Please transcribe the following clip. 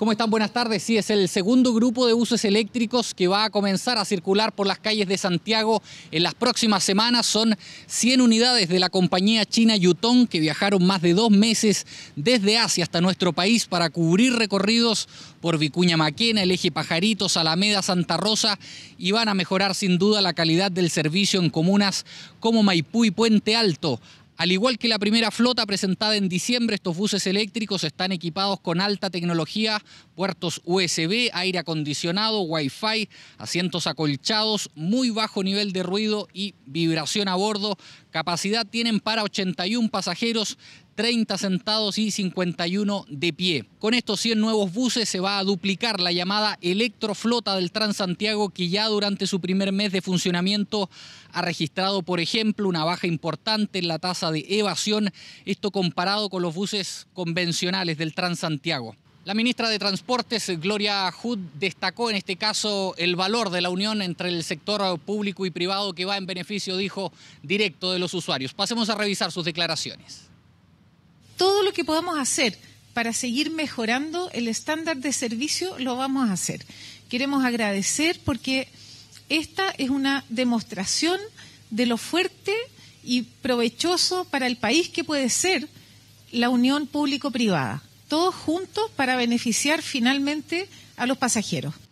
¿Cómo están? Buenas tardes. Sí, es el segundo grupo de buses eléctricos que va a comenzar a circular por las calles de Santiago en las próximas semanas. Son 100 unidades de la compañía china Yutong que viajaron más de dos meses desde Asia hasta nuestro país para cubrir recorridos por Vicuña Maquena, el eje Pajaritos, Alameda, Santa Rosa y van a mejorar sin duda la calidad del servicio en comunas como Maipú y Puente Alto. Al igual que la primera flota presentada en diciembre, estos buses eléctricos están equipados con alta tecnología, puertos USB, aire acondicionado, Wi-Fi, asientos acolchados, muy bajo nivel de ruido y vibración a bordo. Capacidad tienen para 81 pasajeros, 30 sentados y 51 de pie. Con estos 100 nuevos buses se va a duplicar la llamada electroflota del Transantiago que ya durante su primer mes de funcionamiento ha registrado, por ejemplo, una baja importante en la tasa de evasión, esto comparado con los buses convencionales del Transantiago. La ministra de Transportes, Gloria Hood, destacó en este caso el valor de la unión entre el sector público y privado que va en beneficio, dijo, directo de los usuarios. Pasemos a revisar sus declaraciones todo lo que podamos hacer para seguir mejorando el estándar de servicio, lo vamos a hacer. Queremos agradecer porque esta es una demostración de lo fuerte y provechoso para el país que puede ser la unión público-privada, todos juntos para beneficiar finalmente a los pasajeros.